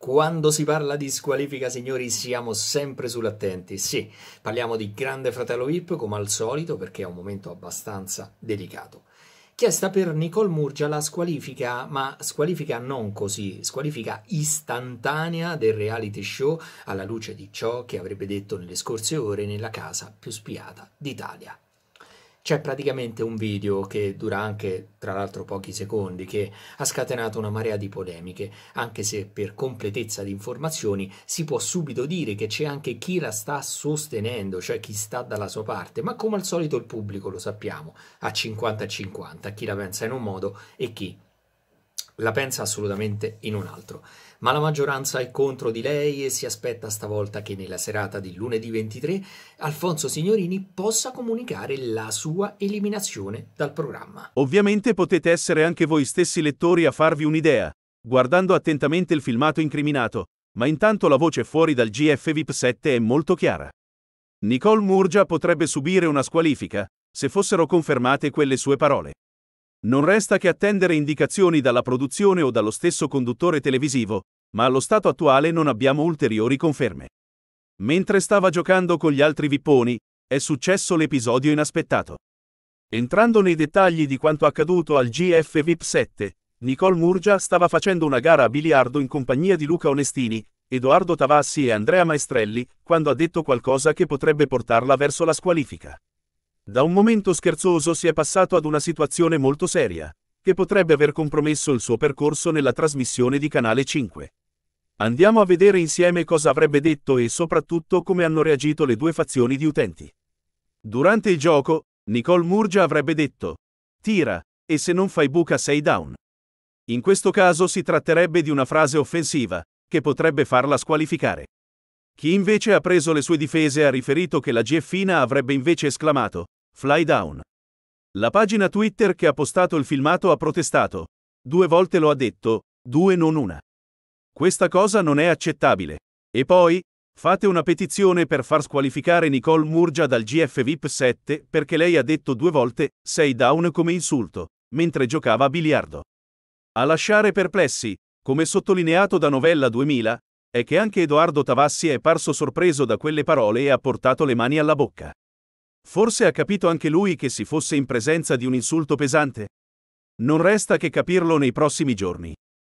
Quando si parla di squalifica, signori, siamo sempre sull'attenti. Sì, parliamo di Grande Fratello VIP come al solito perché è un momento abbastanza delicato. Chiesta per Nicole Murgia la squalifica, ma squalifica non così, squalifica istantanea del reality show alla luce di ciò che avrebbe detto nelle scorse ore nella casa più spiata d'Italia. C'è praticamente un video che dura anche, tra l'altro, pochi secondi, che ha scatenato una marea di polemiche, anche se per completezza di informazioni si può subito dire che c'è anche chi la sta sostenendo, cioè chi sta dalla sua parte, ma come al solito il pubblico lo sappiamo, a 50-50, chi la pensa in un modo e chi la pensa assolutamente in un altro. Ma la maggioranza è contro di lei e si aspetta stavolta che nella serata di lunedì 23 Alfonso Signorini possa comunicare la sua eliminazione dal programma. Ovviamente potete essere anche voi stessi lettori a farvi un'idea, guardando attentamente il filmato incriminato, ma intanto la voce fuori dal GF VIP 7 è molto chiara. Nicole Murgia potrebbe subire una squalifica, se fossero confermate quelle sue parole. Non resta che attendere indicazioni dalla produzione o dallo stesso conduttore televisivo, ma allo stato attuale non abbiamo ulteriori conferme. Mentre stava giocando con gli altri vipponi, è successo l'episodio inaspettato. Entrando nei dettagli di quanto accaduto al GF VIP 7, Nicole Murgia stava facendo una gara a biliardo in compagnia di Luca Onestini, Edoardo Tavassi e Andrea Maestrelli, quando ha detto qualcosa che potrebbe portarla verso la squalifica. Da un momento scherzoso si è passato ad una situazione molto seria, che potrebbe aver compromesso il suo percorso nella trasmissione di Canale 5. Andiamo a vedere insieme cosa avrebbe detto e soprattutto come hanno reagito le due fazioni di utenti. Durante il gioco, Nicole Murgia avrebbe detto, tira, e se non fai buca sei down. In questo caso si tratterebbe di una frase offensiva, che potrebbe farla squalificare. Chi invece ha preso le sue difese ha riferito che la GFina avrebbe invece esclamato, Fly down. La pagina Twitter che ha postato il filmato ha protestato. Due volte lo ha detto, due non una. Questa cosa non è accettabile. E poi, fate una petizione per far squalificare Nicole Murgia dal GF VIP 7 perché lei ha detto due volte, sei down come insulto, mentre giocava a biliardo. A lasciare perplessi, come sottolineato da Novella 2000, è che anche Edoardo Tavassi è parso sorpreso da quelle parole e ha portato le mani alla bocca. Forse ha capito anche lui che si fosse in presenza di un insulto pesante? Non resta che capirlo nei prossimi giorni.